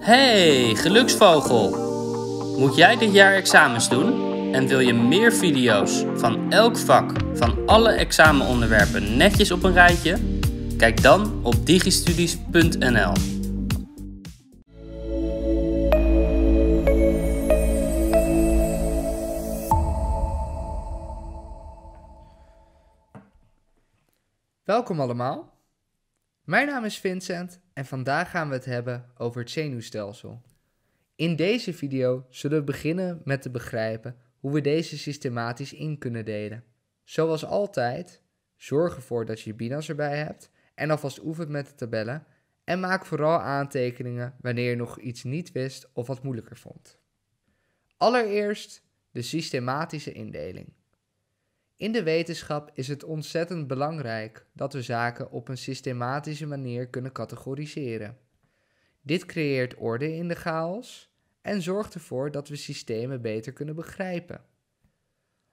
Hey, geluksvogel! Moet jij dit jaar examens doen? En wil je meer video's van elk vak, van alle examenonderwerpen netjes op een rijtje? Kijk dan op digistudies.nl. Welkom allemaal. Mijn naam is Vincent en vandaag gaan we het hebben over het zenuwstelsel. In deze video zullen we beginnen met te begrijpen hoe we deze systematisch in kunnen delen. Zoals altijd, zorg ervoor dat je je binas erbij hebt en alvast oefent met de tabellen en maak vooral aantekeningen wanneer je nog iets niet wist of wat moeilijker vond. Allereerst de systematische indeling. In de wetenschap is het ontzettend belangrijk dat we zaken op een systematische manier kunnen categoriseren. Dit creëert orde in de chaos en zorgt ervoor dat we systemen beter kunnen begrijpen.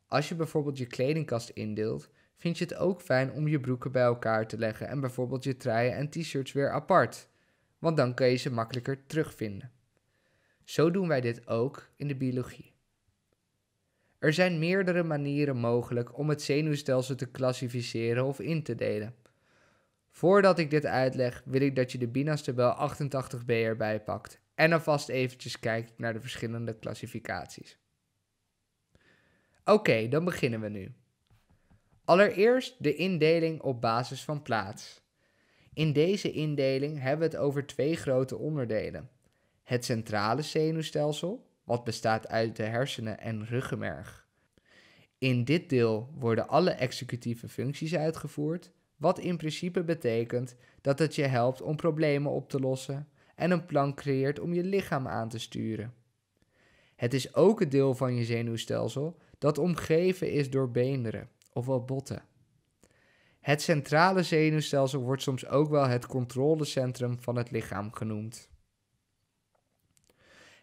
Als je bijvoorbeeld je kledingkast indeelt, vind je het ook fijn om je broeken bij elkaar te leggen en bijvoorbeeld je truien en t-shirts weer apart, want dan kun je ze makkelijker terugvinden. Zo doen wij dit ook in de biologie. Er zijn meerdere manieren mogelijk om het zenuwstelsel te klassificeren of in te delen. Voordat ik dit uitleg, wil ik dat je de Binas Tabel 88b erbij pakt en alvast eventjes kijkt naar de verschillende klassificaties. Oké, dan beginnen we nu. Allereerst de indeling op basis van plaats. In deze indeling hebben we het over twee grote onderdelen: het centrale zenuwstelsel wat bestaat uit de hersenen en ruggenmerg. In dit deel worden alle executieve functies uitgevoerd, wat in principe betekent dat het je helpt om problemen op te lossen en een plan creëert om je lichaam aan te sturen. Het is ook het deel van je zenuwstelsel dat omgeven is door beenderen, ofwel botten. Het centrale zenuwstelsel wordt soms ook wel het controlecentrum van het lichaam genoemd.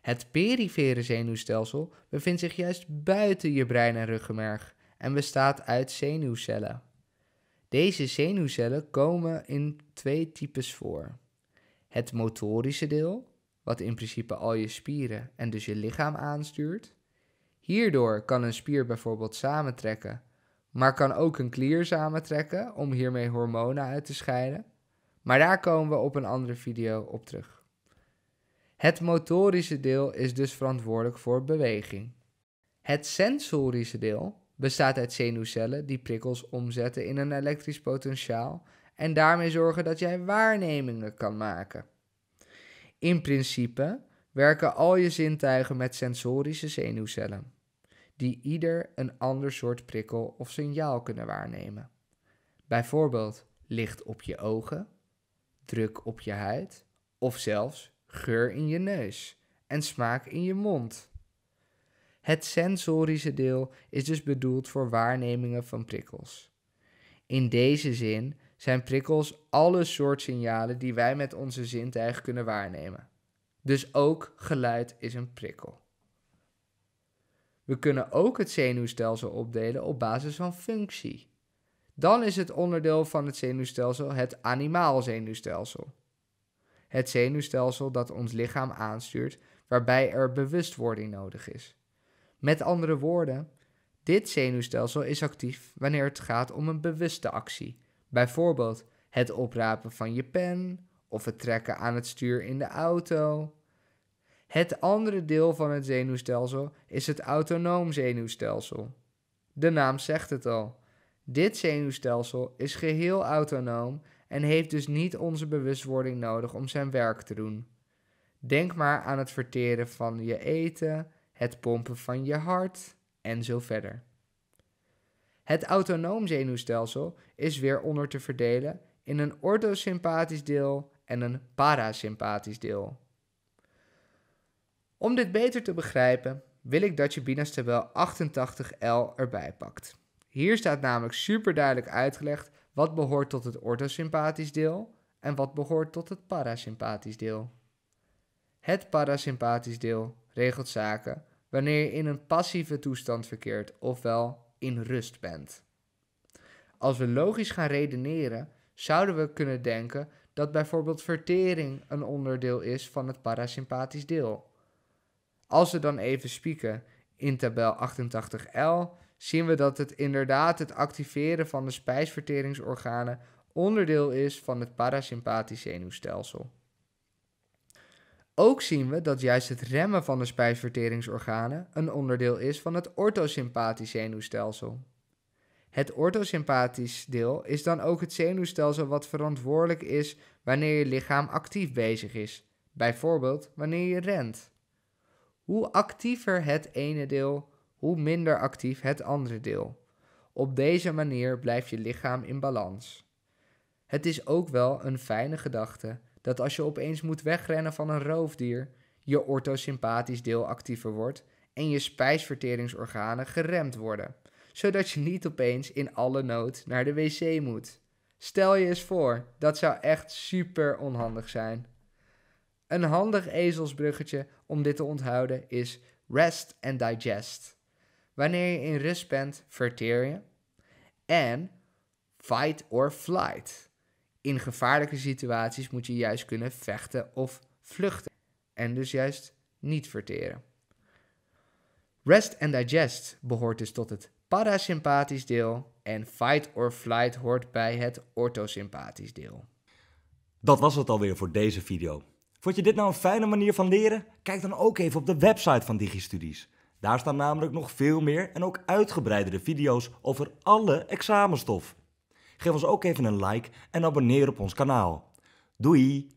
Het perifere zenuwstelsel bevindt zich juist buiten je brein en ruggenmerg en bestaat uit zenuwcellen. Deze zenuwcellen komen in twee types voor. Het motorische deel, wat in principe al je spieren en dus je lichaam aanstuurt. Hierdoor kan een spier bijvoorbeeld samentrekken, maar kan ook een klier samentrekken om hiermee hormonen uit te scheiden. Maar daar komen we op een andere video op terug. Het motorische deel is dus verantwoordelijk voor beweging. Het sensorische deel bestaat uit zenuwcellen die prikkels omzetten in een elektrisch potentiaal en daarmee zorgen dat jij waarnemingen kan maken. In principe werken al je zintuigen met sensorische zenuwcellen, die ieder een ander soort prikkel of signaal kunnen waarnemen. Bijvoorbeeld licht op je ogen, druk op je huid of zelfs geur in je neus en smaak in je mond. Het sensorische deel is dus bedoeld voor waarnemingen van prikkels. In deze zin zijn prikkels alle soort signalen die wij met onze zintuigen kunnen waarnemen. Dus ook geluid is een prikkel. We kunnen ook het zenuwstelsel opdelen op basis van functie. Dan is het onderdeel van het zenuwstelsel het animaal zenuwstelsel het zenuwstelsel dat ons lichaam aanstuurt, waarbij er bewustwording nodig is. Met andere woorden, dit zenuwstelsel is actief wanneer het gaat om een bewuste actie, bijvoorbeeld het oprapen van je pen of het trekken aan het stuur in de auto. Het andere deel van het zenuwstelsel is het autonoom zenuwstelsel. De naam zegt het al. Dit zenuwstelsel is geheel autonoom en heeft dus niet onze bewustwording nodig om zijn werk te doen. Denk maar aan het verteren van je eten, het pompen van je hart en zo verder. Het autonoom zenuwstelsel is weer onder te verdelen in een orthosympathisch deel en een parasympathisch deel. Om dit beter te begrijpen, wil ik dat je Binastabel 88L erbij pakt. Hier staat namelijk super duidelijk uitgelegd wat behoort tot het orthosympathisch deel en wat behoort tot het parasympathisch deel? Het parasympathisch deel regelt zaken wanneer je in een passieve toestand verkeert, ofwel in rust bent. Als we logisch gaan redeneren, zouden we kunnen denken dat bijvoorbeeld vertering een onderdeel is van het parasympathisch deel. Als we dan even spieken in tabel 88L, zien we dat het inderdaad het activeren van de spijsverteringsorganen onderdeel is van het parasympathisch zenuwstelsel. Ook zien we dat juist het remmen van de spijsverteringsorganen een onderdeel is van het orthosympathisch zenuwstelsel. Het orthosympathisch deel is dan ook het zenuwstelsel wat verantwoordelijk is wanneer je lichaam actief bezig is, bijvoorbeeld wanneer je rent. Hoe actiever het ene deel, hoe minder actief het andere deel. Op deze manier blijft je lichaam in balans. Het is ook wel een fijne gedachte dat als je opeens moet wegrennen van een roofdier, je orthosympathisch deel actiever wordt en je spijsverteringsorganen geremd worden, zodat je niet opeens in alle nood naar de wc moet. Stel je eens voor, dat zou echt super onhandig zijn. Een handig ezelsbruggetje om dit te onthouden is rest and digest. Wanneer je in rust bent, verteer je. En fight or flight. In gevaarlijke situaties moet je juist kunnen vechten of vluchten. En dus juist niet verteren. Rest and digest behoort dus tot het parasympathisch deel en fight or flight hoort bij het orthosympathisch deel. Dat was het alweer voor deze video. Vond je dit nou een fijne manier van leren? Kijk dan ook even op de website van Digistudies. Daar staan namelijk nog veel meer en ook uitgebreidere video's over alle examenstof. Geef ons ook even een like en abonneer op ons kanaal. Doei!